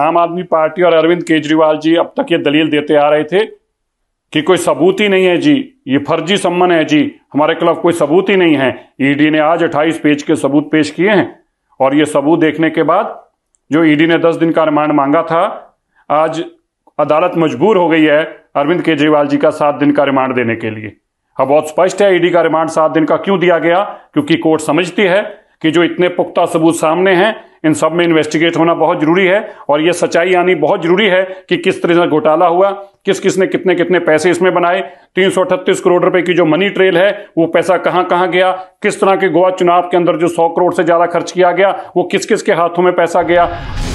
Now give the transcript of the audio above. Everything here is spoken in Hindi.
आम आदमी पार्टी और अरविंद केजरीवाल जी अब तक ये दलील देते आ रहे थे कि कोई सबूत ही नहीं है जी ये फर्जी सम्मन है जी हमारे खिलाफ कोई सबूत ही नहीं है ईडी e ने आज 28 पेज के सबूत पेश किए हैं और ये सबूत देखने के बाद जो ईडी e ने 10 दिन का रिमांड मांगा था आज अदालत मजबूर हो गई है अरविंद केजरीवाल जी का सात दिन का रिमांड देने के लिए अब बहुत स्पष्ट है ईडी e का रिमांड सात दिन का क्यों दिया गया क्योंकि कोर्ट समझती है कि जो इतने पुख्ता सबूत सामने हैं इन सब में इन्वेस्टिगेट होना बहुत जरूरी है और ये सच्चाई आनी बहुत जरूरी है कि किस तरह से घोटाला हुआ किस किसने कितने कितने पैसे इसमें बनाए तीन करोड़ रुपए की जो मनी ट्रेल है वो पैसा कहां कहां गया किस तरह के गोवा चुनाव के अंदर जो 100 करोड़ से ज़्यादा खर्च किया गया वो किस किस के हाथों में पैसा गया